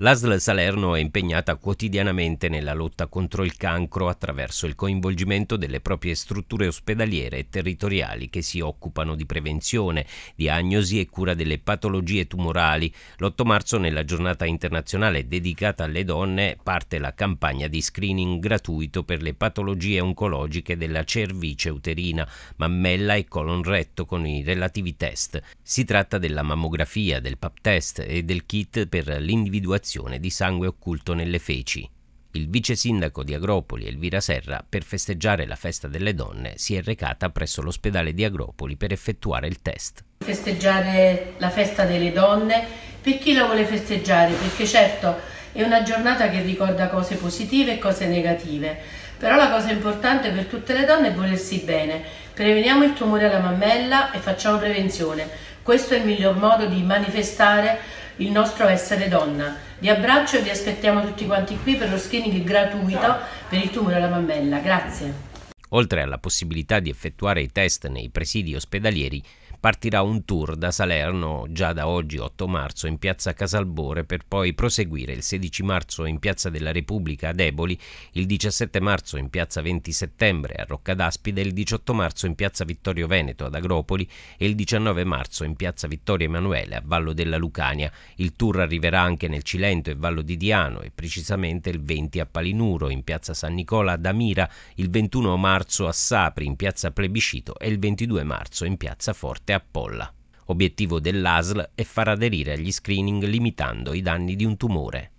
L'ASL Salerno è impegnata quotidianamente nella lotta contro il cancro attraverso il coinvolgimento delle proprie strutture ospedaliere e territoriali che si occupano di prevenzione, diagnosi e cura delle patologie tumorali. L'8 marzo, nella giornata internazionale dedicata alle donne, parte la campagna di screening gratuito per le patologie oncologiche della cervice uterina, mammella e colon retto con i relativi test. Si tratta della mammografia, del pap test e del kit per l'individuazione segnalazione di sangue occulto nelle feci. Il vice sindaco di Agropoli, Elvira Serra, per festeggiare la festa delle donne, si è recata presso l'ospedale di Agropoli per effettuare il test. Festeggiare la festa delle donne, per chi la vuole festeggiare? Perché certo è una giornata che ricorda cose positive e cose negative, però la cosa importante per tutte le donne è volersi bene. Preveniamo il tumore alla mammella e facciamo prevenzione. Questo è il miglior modo di manifestare il nostro essere donna. Vi abbraccio e vi aspettiamo tutti quanti qui per lo screening gratuito per il tumore alla mammella. Grazie. Oltre alla possibilità di effettuare i test nei presidi ospedalieri, partirà un tour da Salerno già da oggi 8 marzo in piazza Casalbore per poi proseguire il 16 marzo in piazza della Repubblica ad Eboli, il 17 marzo in piazza 20 settembre a Rocca d'Aspide, il 18 marzo in piazza Vittorio Veneto ad Agropoli e il 19 marzo in piazza Vittorio Emanuele a Vallo della Lucania. Il tour arriverà anche nel Cilento e Vallo di Diano e precisamente il 20 a Palinuro in piazza San Nicola ad Amira, il 21 marzo a Sapri in piazza Plebiscito e il 22 marzo in piazza Forte dirette a Polla. Obiettivo dell'ASL è far aderire agli screening limitando i danni di un tumore.